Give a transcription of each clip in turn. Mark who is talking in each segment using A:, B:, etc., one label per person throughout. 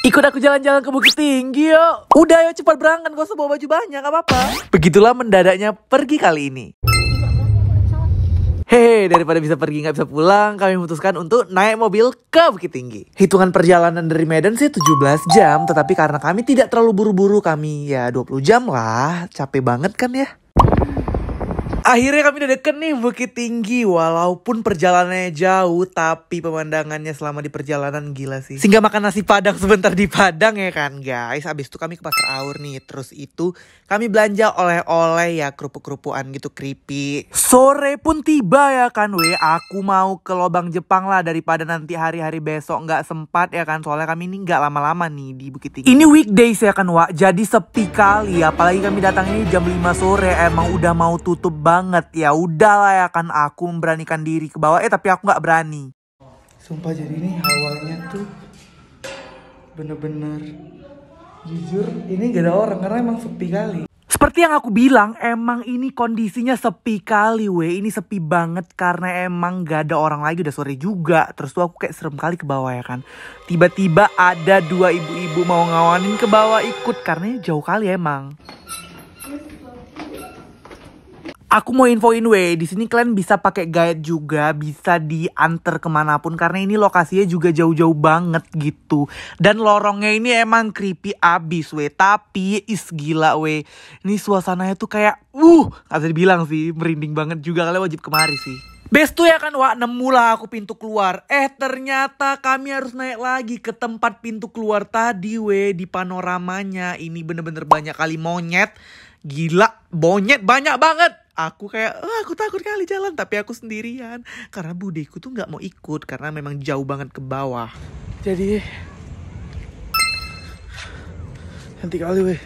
A: Ikut aku jalan-jalan ke Bukit Tinggi yuk. Udah yuk cepat berangkat, gak usah bawa baju banyak apa-apa. Begitulah mendadaknya pergi kali ini. Hehe, daripada bisa pergi nggak bisa pulang, kami memutuskan untuk naik mobil ke Bukit Tinggi. Hitungan perjalanan dari Medan sih 17 jam, tetapi karena kami tidak terlalu buru-buru, kami ya 20 jam lah. Capek banget kan ya? Akhirnya kami udah deket nih Bukit Tinggi Walaupun perjalanannya jauh Tapi pemandangannya selama di perjalanan gila sih Sehingga makan nasi padang sebentar di Padang ya kan guys Abis itu kami ke Pasar Aur nih Terus itu kami belanja oleh-oleh ya Kerupuk-kerupuan gitu creepy Sore pun tiba ya kan we Aku mau ke Lobang Jepang lah Daripada nanti hari-hari besok nggak sempat ya kan Soalnya kami ini nggak lama-lama nih di Bukit Tinggi Ini weekdays ya kan wa Jadi sepi kali Apalagi kami datang ini jam 5 sore Emang udah mau tutup banget ya udahlah ya kan aku memberanikan diri ke bawah eh tapi aku nggak berani sumpah jadi ini awalnya tuh bener-bener jujur ini gak ada orang karena emang sepi kali seperti yang aku bilang, emang ini kondisinya sepi kali we. Ini sepi banget karena emang gak ada orang lagi udah sore juga. Terus tuh aku kayak serem kali ke bawah ya kan. Tiba-tiba ada dua ibu-ibu mau ngawanin ke bawah ikut karena jauh kali emang. Aku mau infoin we, di sini kalian bisa pakai guide juga, bisa diantar kemanapun karena ini lokasinya juga jauh-jauh banget gitu. Dan lorongnya ini emang creepy abis we, tapi is gila we. Ini suasananya tuh kayak, uh, gak bisa dibilang sih, merinding banget juga kalian wajib kemari sih. tuh ya kan Wak, nemulah aku pintu keluar. Eh ternyata kami harus naik lagi ke tempat pintu keluar tadi we di panoramanya. Ini bener-bener banyak kali monyet. Gila, monyet banyak banget aku kayak oh, aku takut kali jalan tapi aku sendirian karena budeku tuh nggak mau ikut karena memang jauh banget ke bawah jadi nanti kali weh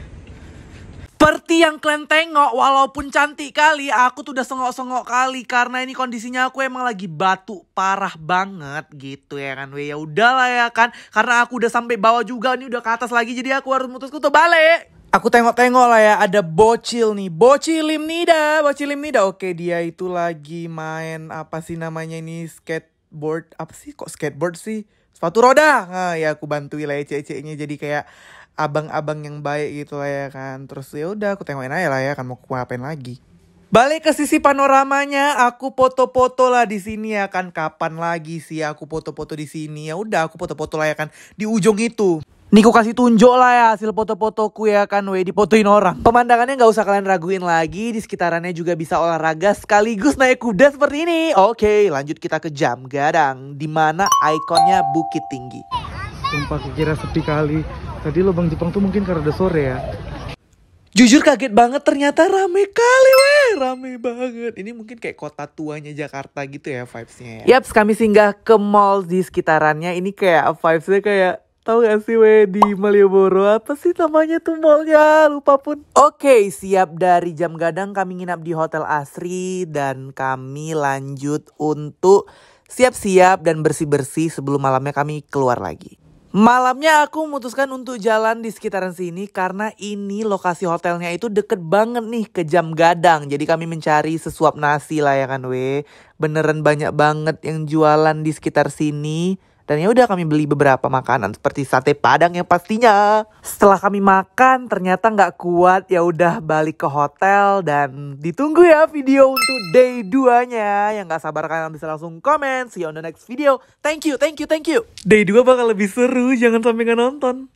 A: seperti yang kalian tengok, walaupun cantik kali, aku tuh udah sengok-sengok kali karena ini kondisinya aku emang lagi batuk parah banget gitu ya kan. weh ya udahlah ya kan, karena aku udah sampai bawah juga, ini udah ke atas lagi, jadi aku harus mutus tuh balik. Aku tengok-tengok lah ya, ada bocil nih. Bocilim Nida, Bocilim Nida. Oke, dia itu lagi main apa sih namanya ini? Skateboard. Apa sih? Kok skateboard sih? Sepatu roda. Nah, ya aku bantu lah ya cece-nya. Jadi kayak abang-abang yang baik gitu lah ya kan. Terus ya udah aku tengokin aja lah ya kan mau aku ngapain lagi. Balik ke sisi panoramanya, aku foto-foto lah di sini ya kan. Kapan lagi sih aku foto-foto di sini? Ya udah aku foto-foto lah ya kan di ujung itu. Niko kasih tunjuk lah ya hasil foto-fotoku ya kan we dipotoin orang. Pemandangannya nggak usah kalian raguin lagi, di sekitarannya juga bisa olahraga sekaligus naik kuda seperti ini. Oke, lanjut kita ke Jam Gadang, di mana ikonnya Bukit Tinggi. Sumpah kira sepi kali. Tadi lubang Jepang tuh mungkin karena udah sore ya. Jujur kaget banget ternyata rame kali weh, rame banget. Ini mungkin kayak kota tuanya Jakarta gitu ya vibesnya ya. Yaps, kami singgah ke mall di sekitarannya. Ini kayak vibesnya kayak Tahu gak sih we di Malioboro apa sih namanya tuh mallnya lupa pun. Oke okay, siap dari jam gadang kami nginap di Hotel Asri dan kami lanjut untuk siap-siap dan bersih-bersih sebelum malamnya kami keluar lagi. Malamnya aku memutuskan untuk jalan di sekitaran sini karena ini lokasi hotelnya itu deket banget nih ke jam gadang. Jadi kami mencari sesuap nasi lah ya kan we. Beneran banyak banget yang jualan di sekitar sini dan ya udah kami beli beberapa makanan seperti sate padang yang pastinya. Setelah kami makan ternyata nggak kuat ya udah balik ke hotel dan ditunggu ya video untuk day 2-nya. Yang nggak sabar kalian bisa langsung komen. See you on the next video. Thank you, thank you, thank you. Day 2 bakal lebih seru, jangan sampai nggak nonton.